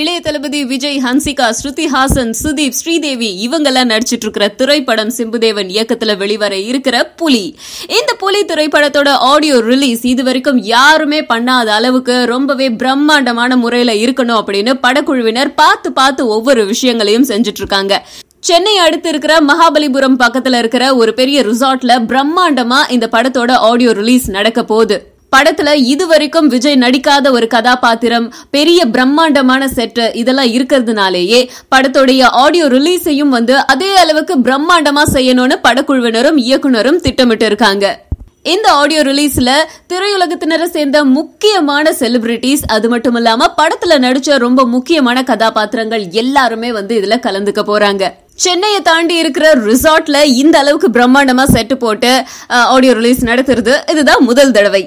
இளைய தளபதி விஜய் ஹன்சிகா ஸ்ருதி ஹாசன் சுதீப் ஸ்ரீதேவி இவங்கெல்லாம் நடிச்சிட்டு இருக்கிற திரைப்படம் சிம்புதேவன் இயக்கத்துல வெளிவர இருக்கிற புலி இந்த புலி திரைப்படத்தோட ஆடியோ ரிலீஸ் இது வரைக்கும் யாருமே பண்ணாத அளவுக்கு ரொம்பவே பிரம்மாண்டமான முறையில இருக்கணும் அப்படின்னு படக்குழுவினர் பார்த்து பார்த்து ஒவ்வொரு விஷயங்களையும் செஞ்சுட்டு இருக்காங்க சென்னை அடுத்து இருக்கிற மகாபலிபுரம் பக்கத்துல இருக்கிற ஒரு பெரிய ரிசார்ட்ல பிரம்மாண்டமா இந்த படத்தோட ஆடியோ ரிலீஸ் நடக்க போகுது படத்துல இது வரைக்கும் விஜய் நடிக்காத ஒரு கதாபாத்திரம் பெரிய பிரம்மாண்டமான செட் இதெல்லாம் இருக்கிறதுனாலேயே படத்துடைய ஆடியோ ரிலீஸையும் வந்து அதே அளவுக்கு பிரம்மாண்டமா செய்யணும்னு படக்குழுவினரும் இயக்குனரும் திட்டமிட்டு இருக்காங்க இந்த ஆடியோ ரிலீஸ்ல திரையுலகத்தினரை சேர்ந்த முக்கியமான செலிபிரிட்டிஸ் அது மட்டும் இல்லாம படத்துல நடிச்ச ரொம்ப முக்கியமான கதாபாத்திரங்கள் எல்லாருமே வந்து இதுல கலந்துக்க போறாங்க சென்னையை தாண்டி இருக்கிற ரிசார்ட்ல இந்த அளவுக்கு பிரம்மாண்டமா செட்டு போட்டு ஆடியோ ரிலீஸ் நடத்துறது இதுதான் முதல் தடவை